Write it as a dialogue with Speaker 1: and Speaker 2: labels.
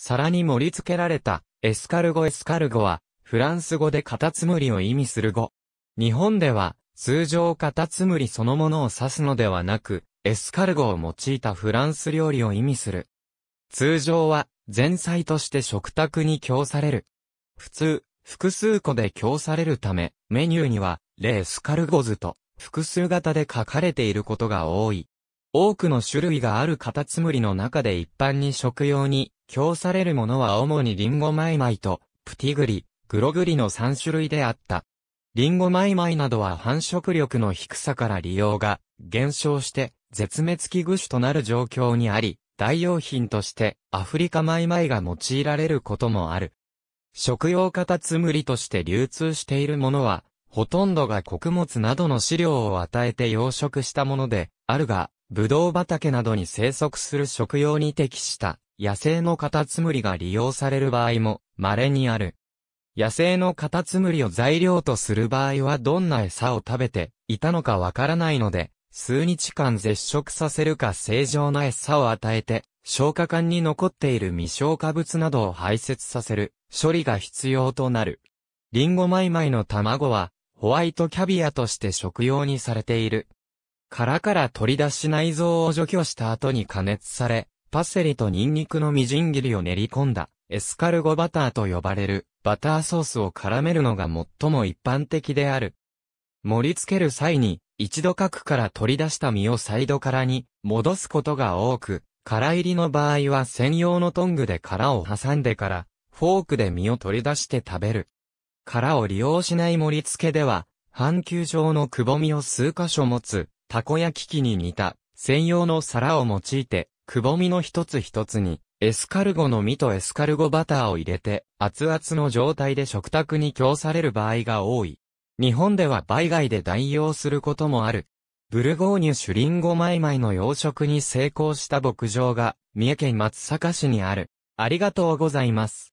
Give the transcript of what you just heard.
Speaker 1: 皿に盛り付けられたエスカルゴエスカルゴはフランス語でカタツムリを意味する語。日本では通常カタツムリそのものを指すのではなくエスカルゴを用いたフランス料理を意味する。通常は前菜として食卓に供される。普通、複数個で供されるため、メニューには、レースカルゴズと、複数型で書かれていることが多い。多くの種類があるカタツムリの中で一般に食用に供されるものは主にリンゴマイマイとプティグリ、グログリの3種類であった。リンゴマイマイなどは繁殖力の低さから利用が減少して絶滅危惧種となる状況にあり、代用品としてアフリカマイマイが用いられることもある。食用カタツムリとして流通しているものは、ほとんどが穀物などの飼料を与えて養殖したもので、あるが、ブドウ畑などに生息する食用に適した野生のカタツムリが利用される場合も稀にある。野生のカタツムリを材料とする場合はどんな餌を食べていたのかわからないので、数日間絶食させるか正常な餌を与えて、消化管に残っている未消化物などを排泄させる処理が必要となる。リンゴマイマイの卵は、ホワイトキャビアとして食用にされている。殻から取り出し内臓を除去した後に加熱され、パセリとニンニクのみじん切りを練り込んだ、エスカルゴバターと呼ばれる、バターソースを絡めるのが最も一般的である。盛り付ける際に、一度核から取り出した身をサイド殻に戻すことが多く、殻入りの場合は専用のトングで殻を挟んでから、フォークで身を取り出して食べる。殻を利用しない盛り付けでは、半球状のくぼみを数箇所持つ、たこ焼き器に似た、専用の皿を用いて、くぼみの一つ一つに、エスカルゴの実とエスカルゴバターを入れて、熱々の状態で食卓に供される場合が多い。日本では売外で代用することもある。ブルゴーニュシュリンゴマイマイの養殖に成功した牧場が、三重県松阪市にある。ありがとうございます。